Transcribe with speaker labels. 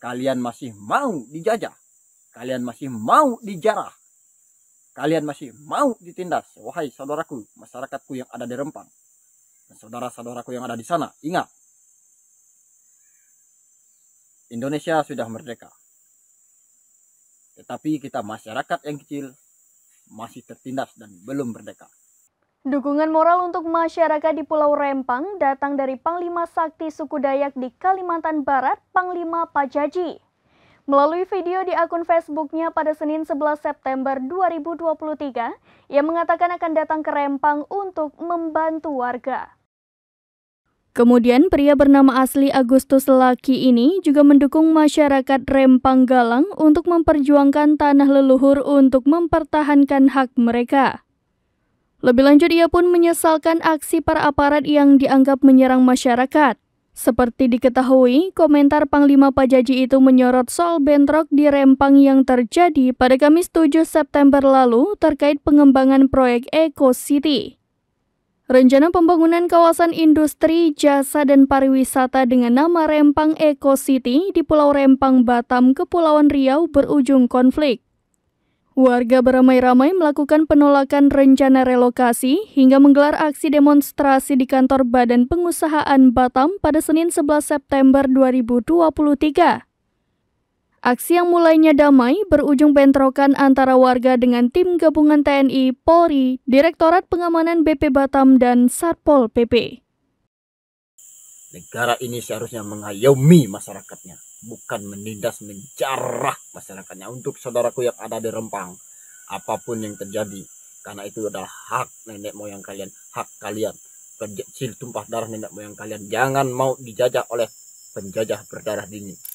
Speaker 1: Kalian masih mau dijajah. Kalian masih mau dijarah. Kalian masih mau ditindas. Wahai saudaraku, masyarakatku yang ada di Rempang. saudara-saudaraku yang ada di sana. Ingat. Indonesia sudah merdeka. Tetapi kita masyarakat yang kecil masih tertindas dan belum merdeka.
Speaker 2: Dukungan moral untuk masyarakat di Pulau Rempang datang dari Panglima Sakti Suku Dayak di Kalimantan Barat, Panglima Pajaji. Melalui video di akun Facebooknya pada Senin 11 September 2023, ia mengatakan akan datang ke Rempang untuk membantu warga. Kemudian pria bernama asli Agustus Laki ini juga mendukung masyarakat Rempang Galang untuk memperjuangkan tanah leluhur untuk mempertahankan hak mereka. Lebih lanjut, ia pun menyesalkan aksi para aparat yang dianggap menyerang masyarakat. Seperti diketahui, komentar Panglima Pajaji itu menyorot soal bentrok di Rempang yang terjadi pada Kamis 7 September lalu terkait pengembangan proyek Eco City. Rencana pembangunan kawasan industri, jasa, dan pariwisata dengan nama Rempang Eco City di Pulau Rempang, Batam, Kepulauan Riau berujung konflik. Warga beramai-ramai melakukan penolakan rencana relokasi hingga menggelar aksi demonstrasi di kantor Badan Pengusahaan Batam pada Senin 11 September 2023. Aksi yang mulainya damai berujung bentrokan antara warga dengan tim gabungan TNI, Polri, Direktorat Pengamanan BP Batam, dan Satpol PP.
Speaker 1: Negara ini seharusnya mengayomi masyarakatnya bukan menindas menjarah masyarakatnya untuk saudaraku yang ada di Rempang apapun yang terjadi karena itu adalah hak nenek moyang kalian hak kalian kecil tumpah darah nenek moyang kalian jangan mau dijajah oleh penjajah berdarah dingin